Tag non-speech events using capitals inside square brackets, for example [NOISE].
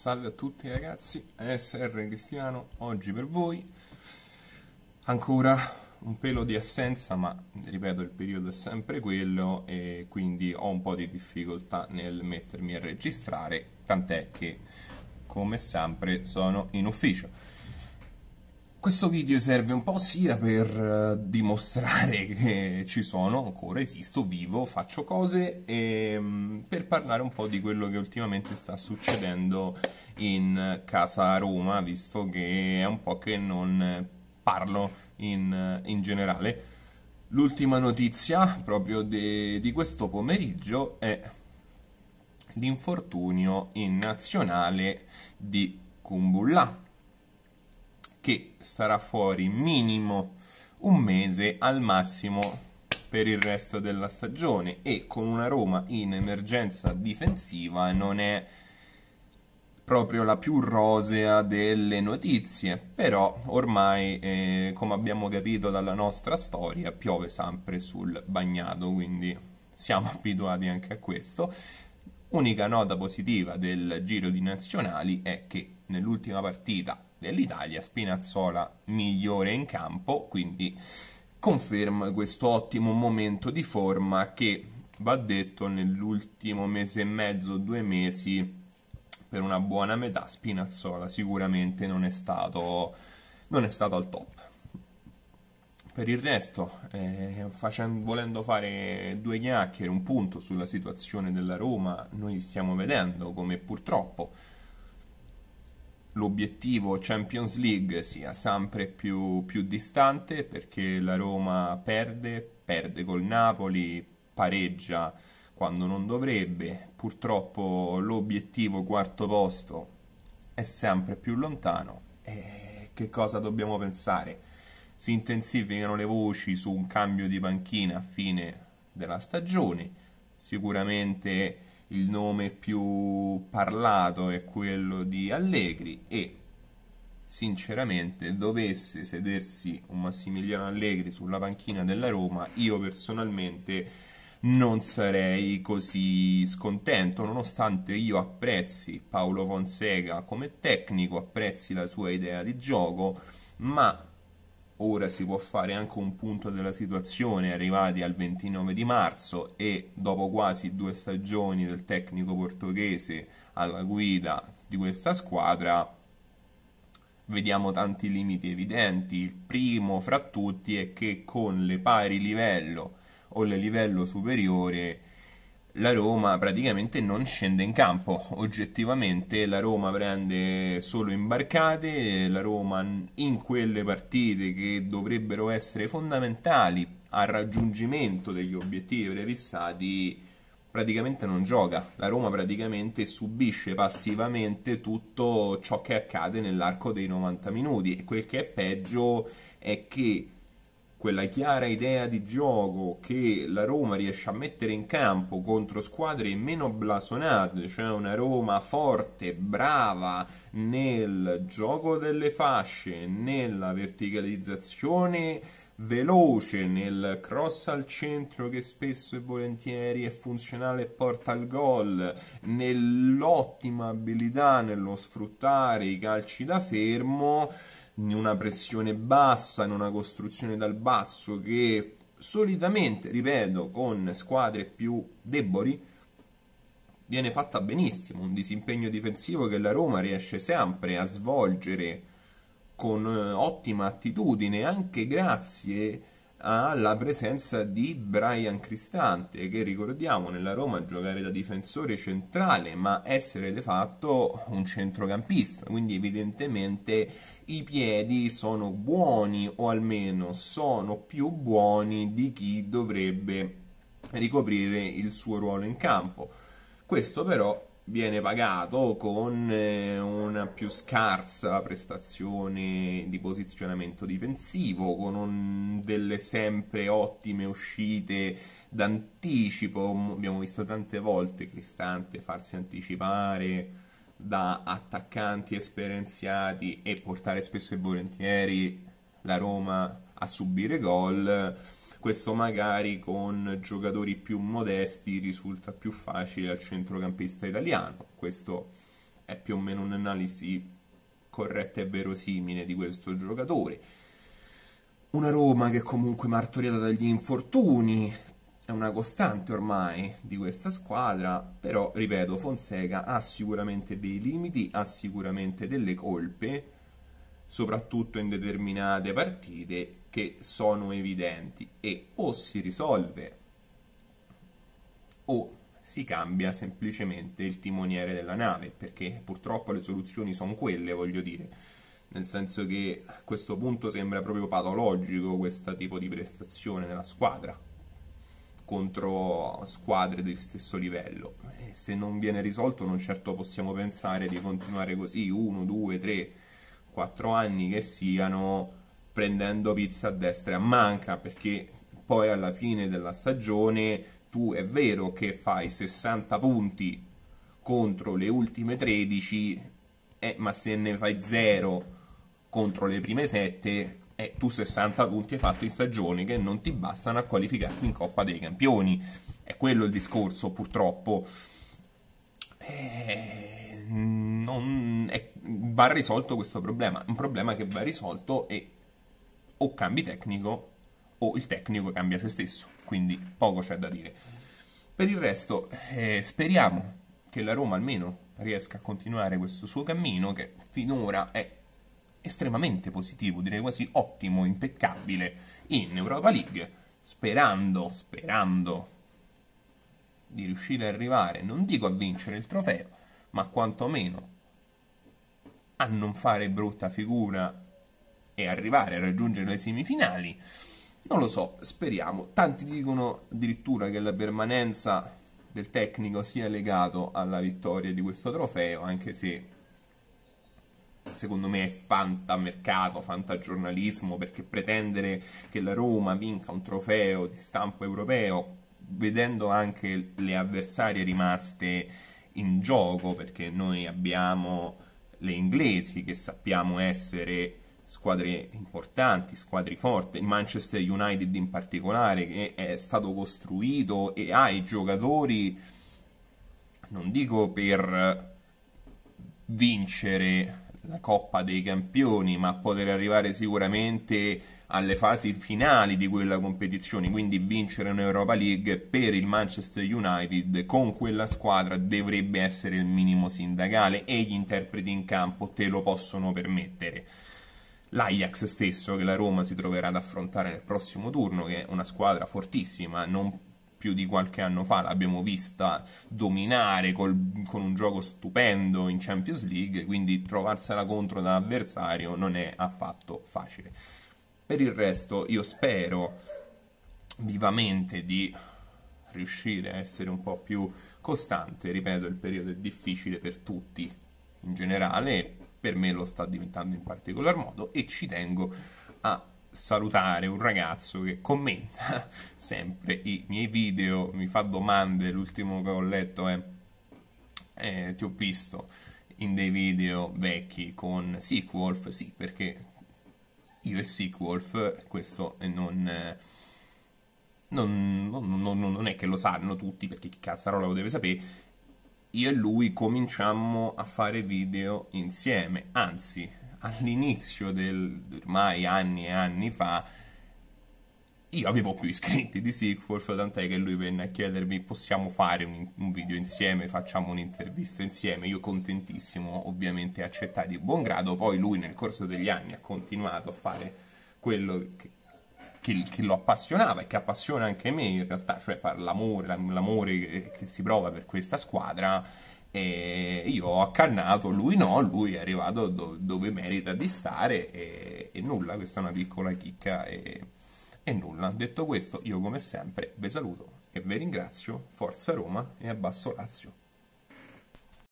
Salve a tutti ragazzi, SR Cristiano oggi per voi ancora un pelo di assenza ma ripeto il periodo è sempre quello e quindi ho un po' di difficoltà nel mettermi a registrare tant'è che come sempre sono in ufficio questo video serve un po' sia per eh, dimostrare [LAUGHS] che ci sono ancora, esisto, vivo, faccio cose e ehm, per parlare un po' di quello che ultimamente sta succedendo in casa Roma, visto che è un po' che non parlo in, in generale. L'ultima notizia proprio de, di questo pomeriggio è l'infortunio in nazionale di Kumbulla che starà fuori minimo un mese al massimo per il resto della stagione e con una Roma in emergenza difensiva non è proprio la più rosea delle notizie, però ormai, eh, come abbiamo capito dalla nostra storia, piove sempre sul bagnato, quindi siamo [LAUGHS] abituati anche a questo. Unica nota positiva del giro di nazionali è che nell'ultima partita dell'Italia, Spinazzola migliore in campo, quindi conferma questo ottimo momento di forma che va detto nell'ultimo mese e mezzo, due mesi per una buona metà Spinazzola sicuramente non è stato, non è stato al top. Per il resto, eh, facendo, volendo fare due chiacchiere, un punto sulla situazione della Roma, noi stiamo vedendo come purtroppo l'obiettivo Champions League sia sempre più, più, distante perché la Roma perde, perde col Napoli, pareggia quando non dovrebbe, purtroppo l'obiettivo quarto posto è sempre più lontano e che cosa dobbiamo pensare? Si intensificano le voci su un cambio di panchina a fine della stagione, sicuramente il nome più parlato è quello di Allegri e sinceramente dovesse sedersi un Massimiliano Allegri sulla panchina della Roma, io personalmente non sarei così scontento, nonostante io apprezzi Paolo Fonseca come tecnico, apprezzi la sua idea di gioco, ma ora si può fare anche un punto della situazione arrivati al 29 di marzo e dopo quasi due stagioni del tecnico portoghese alla guida di questa squadra vediamo tanti limiti evidenti. Il primo fra tutti è che con le pari livello o il livello superiore la Roma praticamente non scende in campo oggettivamente la Roma prende solo imbarcate la Roma in quelle partite che dovrebbero essere fondamentali al raggiungimento degli obiettivi prefissati praticamente non gioca la Roma praticamente subisce passivamente tutto ciò che accade nell'arco dei 90 minuti e quel che è peggio è che quella chiara idea di gioco che la Roma riesce a mettere in campo contro squadre meno blasonate, cioè una Roma forte, brava nel gioco delle fasce, nella verticalizzazione veloce nel cross al centro che spesso e volentieri è funzionale e porta al gol, nell'ottima abilità nello sfruttare i calci da fermo in una pressione bassa, in una costruzione dal basso che solitamente, ripeto, con squadre più deboli viene fatta benissimo, un disimpegno difensivo che la Roma riesce sempre a svolgere con eh, ottima attitudine anche grazie alla presenza di Brian Cristante che ricordiamo nella Roma giocare da difensore centrale ma essere de fatto un centrocampista quindi evidentemente i piedi sono buoni o almeno sono più buoni di chi dovrebbe ricoprire il suo ruolo in campo questo però viene pagato con eh, una più scarsa prestazione di posizionamento difensivo, con un, delle sempre ottime uscite d'anticipo. Abbiamo visto tante volte Cristante farsi anticipare da attaccanti esperienziati e portare spesso e volentieri la Roma a subire gol questo magari con giocatori più modesti risulta più facile al centrocampista italiano, questo è più o meno un'analisi corretta e verosimile di questo giocatore. Una Roma che è comunque martoriata dagli infortuni, è una costante ormai di questa squadra, però ripeto, Fonseca ha sicuramente dei limiti, ha sicuramente delle colpe, soprattutto in determinate partite che sono evidenti e o si risolve o si cambia semplicemente il timoniere della nave, perché purtroppo le soluzioni sono quelle, voglio dire, nel senso che a questo punto sembra proprio patologico questo tipo di prestazione nella squadra contro squadre del stesso livello. E se non viene risolto non certo possiamo pensare di continuare così uno, due, tre, quattro anni che siano prendendo pizza a destra e a manca perché poi alla fine della stagione tu è vero che fai 60 punti contro le ultime 13 eh, ma se ne fai 0 contro le prime 7 eh, tu 60 punti hai fatto in stagione che non ti bastano a qualificarti in Coppa dei Campioni è quello il discorso purtroppo eh, non, è, va risolto questo problema un problema che va risolto e o cambi tecnico o il tecnico cambia se stesso, quindi poco c'è da dire. Per il resto eh, speriamo che la Roma almeno riesca a continuare questo suo cammino che finora è estremamente positivo, direi quasi ottimo, impeccabile in Europa League, sperando, sperando di riuscire ad arrivare, non dico a vincere il trofeo, ma quantomeno a non fare brutta figura e arrivare a raggiungere le semifinali. Non lo so, speriamo. Tanti dicono addirittura che la permanenza del tecnico sia legato alla vittoria di questo trofeo, anche se secondo me è fantamercato, fantagiornalismo, perché pretendere che la Roma vinca un trofeo di stampo europeo, vedendo anche le avversarie rimaste in gioco, perché noi abbiamo le inglesi che sappiamo essere squadre importanti, squadre forti, il Manchester United in particolare che è stato costruito e ha i giocatori, non dico per vincere la Coppa dei Campioni, ma poter arrivare sicuramente alle fasi finali di quella competizione, quindi vincere un'Europa League per il Manchester United con quella squadra dovrebbe essere il minimo sindacale e gli interpreti in campo te lo possono permettere l'Ajax stesso che la Roma si troverà ad affrontare nel prossimo turno, che è una squadra fortissima, non più di qualche anno fa l'abbiamo vista dominare col, con un gioco stupendo in Champions League, quindi trovarsela contro da avversario non è affatto facile. Per il resto io spero vivamente di riuscire a essere un po' più costante, ripeto il periodo è difficile per tutti in generale per me lo sta diventando in particolar modo e ci tengo a salutare un ragazzo che commenta [LAUGHS] sempre i miei video, mi fa domande, l'ultimo che ho letto è eh, ti ho visto in dei video vecchi con Sequolf, sì perché io e Sequolf questo non... Eh, non, non, non, non, è che lo sanno tutti perché chi cazzarola lo deve sapere io e lui cominciammo a fare video insieme, anzi all'inizio del ormai anni e anni fa io avevo più iscritti di Sigforth, tant'è che lui venne a chiedermi possiamo fare un, un video insieme, facciamo un'intervista insieme, io contentissimo ovviamente accettai di buon grado, poi lui nel corso degli anni ha continuato a fare quello che, che, che, lo appassionava e che appassiona anche me in realtà, cioè l'amore, l'amore che, che si prova per questa squadra e io ho accannato, lui no, lui è arrivato do, dove merita di stare e, e, nulla, questa è una piccola chicca e, e nulla. Detto questo, io come sempre vi saluto e vi ringrazio, forza Roma e abbasso Lazio.